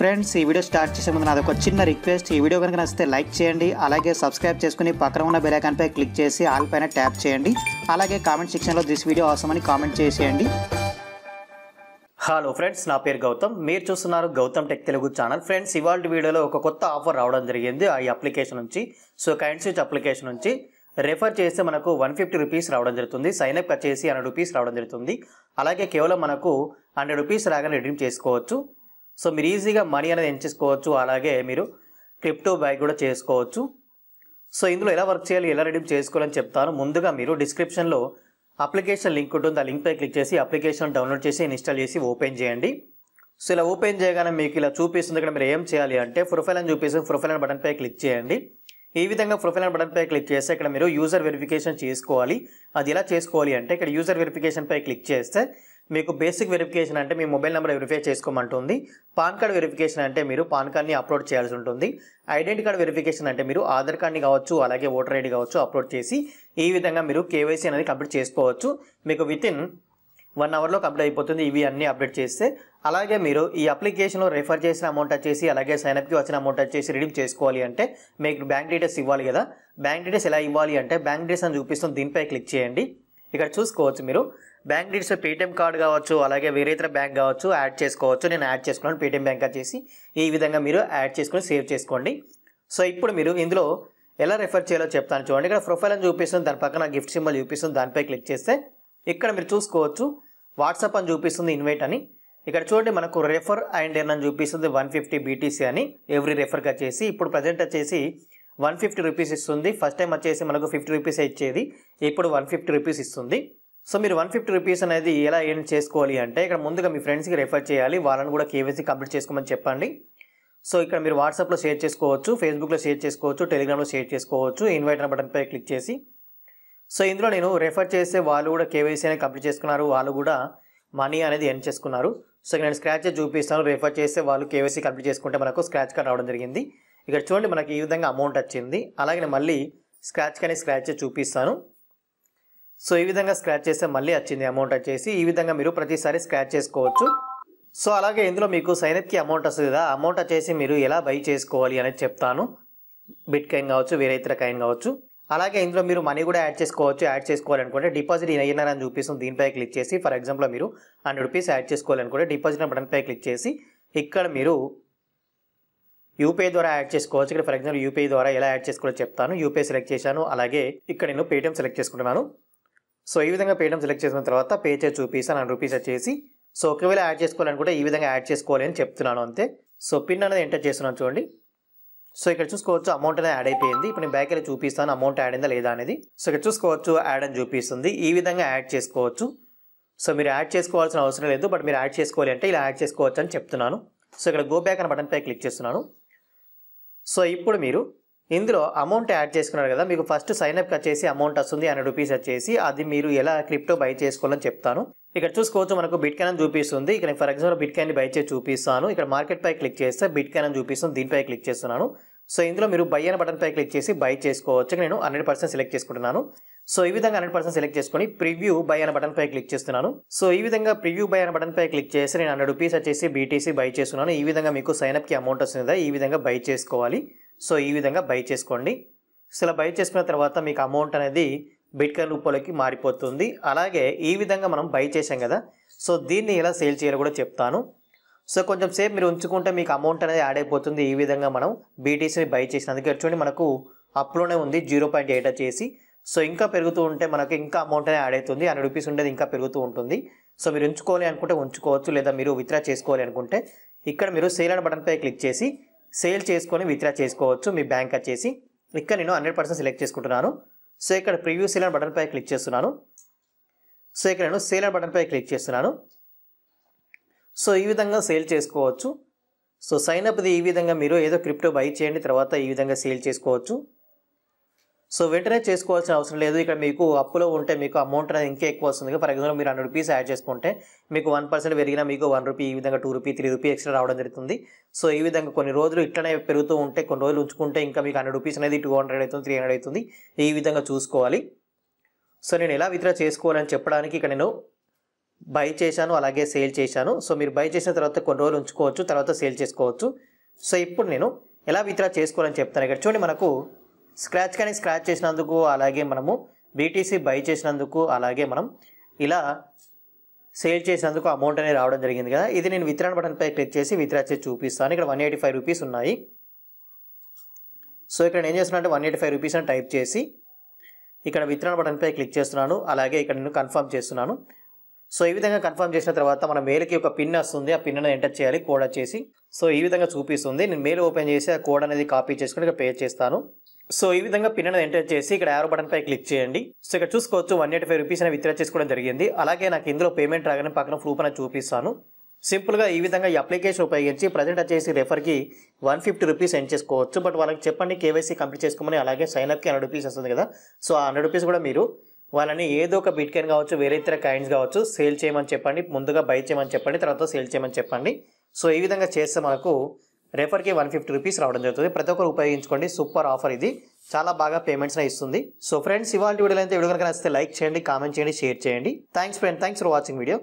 friends ఈ video start చేసే ముందు నాది ఒక చిన్న రిక్వెస్ట్ ఈ వీడియో కనుక నచ్చితే లైక్ చేయండి అలాగే సబ్స్క్రైబ్ చేసుకుని పక్కన ఉన్న బెలైకాన్ పై క్లిక్ చేసి ఆల్ పైన ట్యాప్ చేయండి అలాగే కామెంట్ సెక్షన్లో దిస్ వీడియో అవసరం అని కామెంట్ చేసేయండి హలో ఫ్రెండ్స్ నా పేరు గౌతమ్ మీరు చూస్తున్నారు Gautam tech Telugu channel friends ఇవాళ వీడియోలో ఒక కొత్త ఆఫర్ రావడం జరిగింది ఆ అప్లికేషన్ నుంచి సో కైండ్ స్విచ్ అప్లికేషన్ నుంచి రెఫర్ చేస్తే మనకు వన్ ఫిఫ్టీ రూపీస్ రావడం జరుగుతుంది సైన్అప్ అప్ హండ్రెడ్ రూపీస్ రావడం జరుగుతుంది అలాగే కేవలం మనకు హండ్రెడ్ రూపీస్ రాగానే రిడీమ్ చేసుకోవచ్చు సో మీరు ఈజీగా మనీ అనేది ఎంచేసుకోవచ్చు అలాగే మీరు క్రిప్టో బై కూడా చేసుకోవచ్చు సో ఇందులో ఎలా వర్క్ చేయాలి ఎలా రెడీమ్ చేసుకోవాలని చెప్తాను ముందుగా మీరు డిస్క్రిప్షన్లో అప్లికేషన్ లింక్ ఉంటుంది ఆ లింక్పై క్లిక్ చేసి అప్లికేషన్ డౌన్లోడ్ చేసి ఇన్స్టాల్ చేసి ఓపెన్ చేయండి సో ఇలా ఓపెన్ చేయగానే మీకు ఇలా చూపిస్తుంది ఇక్కడ మీరు ఏం చేయాలి అంటే ప్రొఫైల్ అని చూపిస్తుంది ప్రొఫైల్ అని బటన్పై క్లిక్ చేయండి ఈ విధంగా ప్రొఫైల్ అని బటన్పై క్లిక్ చేస్తే ఇక్కడ మీరు యూజర్ వెరిఫికేషన్ చేసుకోవాలి అది ఎలా చేసుకోవాలి అంటే ఇక్కడ యూజర్ వెరిఫికేషన్పై క్లిక్ చేస్తే మీకు బేసిక్ వెరిఫికేషన్ అంటే మీ మొబైల్ నెంబర్ వెరిఫై చేసుకోమంటుంది పాన్ కార్డ్ వెరిఫికేషన్ అంటే మీరు పాన్ కార్డ్ని అప్లోడ్ చేయాల్సి ఉంటుంది ఐడెంటిటీ కార్డ్ వెరిఫికేషన్ అంటే మీరు ఆధార్ కార్డ్ని కావచ్చు అలాగే ఓటర్ ఐడి కావచ్చు అప్లోడ్ చేసి ఈ విధంగా మీరు కేవైసీ అనేది కంప్లీట్ చేసుకోవచ్చు మీకు విత్ ఇన్ వన్ అవర్లో కంప్లీట్ అయిపోతుంది ఇవి అన్నీ అప్డేట్ చేస్తే అలాగే మీరు ఈ అప్లికేషన్లో రెఫర్ చేసిన అమౌంట్ వచ్చేసి అలాగే సైన్అప్కి వచ్చిన అమౌంట్ వచ్చేసి రిడీమ్ చేసుకోవాలి అంటే మీకు బ్యాంక్ డీటెయిల్స్ ఇవ్వాలి కదా బ్యాంక్ డీటెయిల్స్ ఎలా ఇవ్వాలి అంటే బ్యాంక్ డీటెయిల్స్ అని చూపిస్తుంది దీనిపై క్లిక్ చేయండి ఇక్కడ చూసుకోవచ్చు మీరు బ్యాంక్ డీటెయిల్స్ పేటిఎం కార్డ్ కావచ్చు అలాగే వేరే ఇతర బ్యాంక్ కావచ్చు యాడ్ చేసుకోవచ్చు నేను యాడ్ చేసుకున్నాను పేటిఎం బ్యాంక్ చేసి ఈ విధంగా మీరు యాడ్ చేసుకుని సేవ్ చేసుకోండి సో ఇప్పుడు మీరు ఇందులో ఎలా రెఫర్ చేయాలో చెప్తాను చూడండి ఇక్కడ ప్రొఫైల్ అని చూపిస్తుంది దాని పక్కన గిఫ్ట్ సింబల్ చూపిస్తుంది దానిపై క్లిక్ చేస్తే ఇక్కడ మీరు చూసుకోవచ్చు వాట్సాప్ అని చూపిస్తుంది ఇన్వైట్ అని ఇక్కడ చూడండి మనకు రెఫర్ అండ్ ఎన్ అని చూపిస్తుంది వన్ ఫిఫ్టీ బీటీసీ అని ఎవ్రీ రెఫర్గా చేసి ఇప్పుడు ప్రజెంట్ వచ్చేసి వన్ ఫిఫ్టీ రూపీస్ ఇస్తుంది ఫస్ట్ టైం వచ్చేసి మనకు ఫిఫ్టీ రూపీస్ ఇచ్చేది ఇప్పుడు వన్ ఫిఫ్టీ రూపీస్ ఇస్తుంది సో మీరు వన్ ఫిఫ్టీ రూపీస్ అనేది ఎలా ఏం చేసుకోవాలి అంటే ఇక్కడ ముందుగా మీ ఫ్రెండ్స్కి రెఫర్ చేయాలి వాళ్ళని కూడా కేవీసీ కంప్లీట్ చేసుకోమని చెప్పండి సో ఇక్కడ మీరు వాట్సాప్లో షేర్ చేసుకోవచ్చు ఫేస్బుక్లో షేర్ చేసుకోవచ్చు టెలిగ్రామ్లో షేర్ చేసుకోవచ్చు ఇన్వైట్ అనే బటన్పై క్లిక్ చేసి సో ఇందులో నేను రెఫర్ చేస్తే వాళ్ళు కూడా కేవైసీ అనేది కంప్లీట్ చేసుకున్నారు వాళ్ళు కూడా మనీ అనేది ఎండ్ చేసుకున్నారు సో ఇక్కడ నేను స్క్రాచ్ చూపిస్తాను రెఫర్ చేస్తే వాళ్ళు కేవైసీ కంప్లీట్ చేసుకుంటే మనకు స్క్రాచ్ కార్డ్ రావడం జరిగింది ఇక్కడ చూడండి మనకి ఈ విధంగా అమౌంట్ వచ్చింది అలాగే మళ్ళీ స్క్రాచ్ కానీ స్క్రాచ్ చూపిస్తాను సో ఈ విధంగా స్క్రాచ్ చేస్తే మళ్ళీ వచ్చింది అమౌంట్ వచ్చేసి ఈ విధంగా మీరు ప్రతిసారి స్క్రాచ్ చేసుకోవచ్చు సో అలాగే ఇందులో మీకు సైనత్కి అమౌంట్ వస్తుంది కదా అమౌంట్ వచ్చేసి మీరు ఎలా బై చేసుకోవాలి అనేది చెప్తాను బిట్ కైన్ కావచ్చు వేరే ఇతర కైన్ కావచ్చు అలాగే ఇందులో మీరు మనీ కూడా యాడ్ చేసుకోవచ్చు యాడ్ చేసుకోవాలనుకుంటే డిపాజిట్ అయినారని చూపిస్తుంది దీనిపై క్లిక్ చేసి ఫర్ ఎగ్జాంపుల్ మీరు హండ్రెడ్ రూపీస్ యాడ్ చేసుకోవాలనుకుంటే డిపాజిట్ బటన్పై క్లిక్ చేసి ఇక్కడ మీరు యూపీఐ ద్వారా యాడ్ చేసుకోవచ్చు ఇక్కడ ఫర్ ఎగ్జాంపుల్ యూపీఐ ద్వారా ఎలా యాడ్ చేసుకోవాలో చెప్తాను యూపీఐ సెలెక్ట్ చేశాను అలాగే ఇక్కడ నేను పేటీఎం సెలెక్ట్ చేసుకుంటున్నాను సో ఈ విధంగా పేటం సెలెక్ట్ చేసిన తర్వాత పే చేసి చూపిస్తాను నన్ను రూపీస్ వచ్చేసి సో ఒకవేళ యాడ్ చేసుకోవాలనుకుంటే ఈ విధంగా యాడ్ చేసుకోవాలని చెప్తున్నాను అంతే సో పిన్ అనేది ఎంటర్ చేస్తున్నాను చూడండి సో ఇక్కడ చూసుకోవచ్చు అమౌంట్ అనేది యాడ్ అయిపోయింది ఇప్పుడు నేను బ్యాక్ వెళ్ళి చూపిస్తాను అమౌంట్ యాడ్ అయిందా లేదా అనేది సో ఇక్కడ చూసుకోవచ్చు యాడ్ అని చూపిస్తుంది ఈ విధంగా యాడ్ చేసుకోవచ్చు సో మీరు యాడ్ చేసుకోవాల్సిన అవసరం లేదు బట్ మీరు యాడ్ చేసుకోవాలి అంటే ఇలా యాడ్ చేసుకోవచ్చు అని చెప్తున్నాను సో ఇక్కడ గో బ్యాక్ అనే బటన్పై క్లిక్ చేస్తున్నాను సో ఇప్పుడు మీరు ఇందులో అమౌంట్ యాడ్ చేసుకున్నారు కదా మీకు ఫస్ట్ సైన్అప్ వచ్చేసి అమౌంట్ వస్తుంది హండ్రెడ్ రూపీస్ వచ్చేసి అది మీరు ఎలా క్రిప్టో బై చేసుకోవాలని చెప్తాను ఇక్కడ చూసుకోవచ్చు మనకు బిట్ అని చూపిస్తుంది ఇక్కడ for example bitcoin buy చేసి చూపిస్తాను ఇక్కడ మార్కెట్ పై క్లిక్ చేస్తే బిట్ కాయిన్ అని చూపిస్తుంది దీనిపై క్లిక్ చేస్తున్నాను సో ఇందులో మీరు బై అనే బటన్ పై క్లిక్ చేసి బై చేసుకోవచ్చు నేను హండ్రెడ్ పర్సెంట్ సెలెక్ట్ చేసుకుంటున్నాను సో ఈ విధంగా హండ్రెడ్ పర్సెంట్ సెలెక్ట్ చేసుకుని ప్రివ్యూ బై అనే బటన్ పై క్లిక్ చేస్తున్నాను సో ఈ విధంగా ప్రివ్యూ బై అనే బటన్ పై క్లిక్ చేసి నేను హండ్రెడ్ రూపీస్ వచ్చేసి బీటీసీ బై చేస్తున్నాను ఈ విధంగా మీకు సైన్అప్కి అమౌంట్ వస్తుంది ఈ విధంగా బై చేసుకోవాలి సో ఈ విధంగా బై చేసుకోండి సో ఇలా బై చేసుకున్న తర్వాత మీకు అమౌంట్ అనేది బిట్కాయిన్ రూపంలోకి మారిపోతుంది అలాగే ఈ విధంగా మనం బై చేసాం కదా సో దీన్ని ఎలా సేల్ చేయాలో కూడా చెప్తాను సో కొంచెం సేపు మీరు ఉంచుకుంటే మీకు అమౌంట్ అనేది యాడ్ అయిపోతుంది ఈ విధంగా మనం బీటీసీని బై అందుకే చూడండి మనకు అప్లోనే ఉంది జీరో పాయింట్ ఎయిట్ వచ్చేసి సో ఇంకా పెరుగుతూ ఉంటే మనకు ఇంకా అమౌంట్ అనేది యాడ్ అవుతుంది హండ్రెడ్ రూపీస్ ఉండేది ఇంకా పెరుగుతూ ఉంటుంది సో మీరు ఉంచుకోవాలి అనుకుంటే ఉంచుకోవచ్చు లేదా మీరు విత్డ్రా చేసుకోవాలి అనుకుంటే ఇక్కడ మీరు సేల్ అనే బటన్పై క్లిక్ చేసి సేల్ చేసుకొని విత్డ్రా చేసుకోవచ్చు మీ బ్యాంక్ వచ్చేసి ఇక్కడ నేను హండ్రెడ్ పర్సెంట్ సెలెక్ట్ చేసుకుంటున్నాను సో ఇక్కడ ప్రివ్యూ సేల్ అని బటన్పై క్లిక్ చేస్తున్నాను సో ఇక్కడ నేను సేల్ అని బటన్పై క్లిక్ చేస్తున్నాను సో ఈ విధంగా సేల్ చేసుకోవచ్చు సో సైన్ అప్ది ఈ విధంగా మీరు ఏదో క్రిప్టో బై చేయండి తర్వాత ఈ విధంగా సేల్ చేసుకోవచ్చు సో వెంటనే చేసుకోవాల్సిన అవసరం లేదు ఇక్కడ మీకు అప్పులో ఉంటే మీకు అమౌంట్ అనేది ఇంకా ఎక్కువ వస్తుంది ఫర్ ఎగ్జాంపుల్ మీరు హండ్రెడ్ రూపీస్ యాడ్ చేసుకుంటే మీకు వన్ పర్సెంట్ పెరిగినా మీకు వన్ రూపీ ఈ విధంగా two rupee three rupee extra రావడం జరుగుతుంది సో ఈ విధంగా కొన్ని రోజులు ఇట్లనే పెరుగుతూ ఉంటే కొన్ని రోజులు ఉంచుకుంటే ఇంకా మీకు హండ్రెడ్ రూపీస్ అనేది టూ హండ్రెడ్ అవుతుంది త్రీ హండ్రెడ్ అవుతుంది ఈ విధంగా చూసుకోవాలి సో నేను ఎలా విత్డ్రా చేసుకోవాలని చెప్పడానికి ఇక్కడ నేను బై చేశాను అలాగే సేల్ చేశాను సో మీరు బై చేసిన తర్వాత కొన్ని రోజులు ఉంచుకోవచ్చు తర్వాత సేల్ చేసుకోవచ్చు సో ఇప్పుడు నేను ఎలా విత్డ్రా చేసుకోవాలని చెప్తాను ఇక్కడ చూడండి మనకు స్క్రాచ్ కానీ స్క్రాచ్ చేసినందుకు అలాగే మనము బీటీసీ బై చేసినందుకు అలాగే మనం ఇలా సేల్ చేసినందుకు అమౌంట్ అనేది రావడం జరిగింది కదా ఇది నేను విత్రాన్ బటన్పై క్లిక్ చేసి విత్రా చేసి చూపిస్తాను ఇక్కడ వన్ ఎయిటీ ఫైవ్ రూపీస్ ఉన్నాయి సో ఇక్కడ నేను చేస్తున్నా అంటే వన్ ఎయిటీ ఫైవ్ రూపీస్ అని టైప్ చేసి ఇక్కడ విత్రాన్ బటన్పై క్లిక్ చేస్తున్నాను అలాగే ఇక్కడ నేను కన్ఫర్మ్ చేస్తున్నాను సో ఈ విధంగా కన్ఫర్మ్ చేసిన తర్వాత మన మెయిల్కి ఒక పిన్ వస్తుంది ఆ పిన్ అనేది ఎంటర్ చేయాలి కోడ్ వచ్చేసి సో ఈ విధంగా చూపిస్తుంది నేను మెయిల్ ఓపెన్ చేసి ఆ కోడ్ అనేది కాపీ చేసుకుని ఇక్కడ పే చేస్తాను సో ఈ విధంగా పిన్ అనేది ఎంటర్ చేసి ఇక్కడ యారో బటన్ పై క్లిక్ చేయండి సో ఇక్కడ చూసుకోవచ్చు వన్ ఎయిటీ ఫైవ్ రూపీస్ అనేది విత్డ్రా చేసుకోవడం జరిగింది అలాగే నాకు ఇందులో పేమెంట్ రాగానే పక్కన ప్రూఫ్ అనేది చూపిస్తాను సింపుల్గా ఈ విధంగా ఈ అప్లికేషన్ ఉపయోగించి ప్రజెంట్ వచ్చేసి రెఫర్కి వన్ ఫిఫ్టీ రూపీస్ ఎండ్ చేసుకోవచ్చు బట్ వాళ్ళకి చెప్పండి కేవైసీ కంప్లీట్ చేసుకోమని అలాగే సైన్అప్కి హండ్రెడ్ రూపీస్ వస్తుంది కదా సో ఆ హండ్రెడ్ రూపీస్ కూడా మీరు వాళ్ళని ఏదో ఒక బిట్ కాయిన్ కావచ్చు వేరే ఇతర కాయిన్స్ కావచ్చు సేల్ చేయమని చెప్పండి ముందుగా బై చేయమని చెప్పండి తర్వాత సేల్ చేయమని చెప్పండి సో ఈ విధంగా చేస్తే మనకు రేపర్కి వన్ ఫిఫ్టీ రూపీస్ రావడం జరుగుతుంది ప్రతి ఒక్కరు ఉపయోగించుకోండి సూపర్ ఆఫర్ ఇది చాలా బాగా పేమెంట్స్ని ఇస్తుంది సో ఫ్రెండ్స్ ఇవాళ వీడియోలో అయితే వీడియో కనుక నచ్చితే లైక్ చేయండి కామెంట్ చేయండి షేర్ చేయండి thanks friend thanks for watching video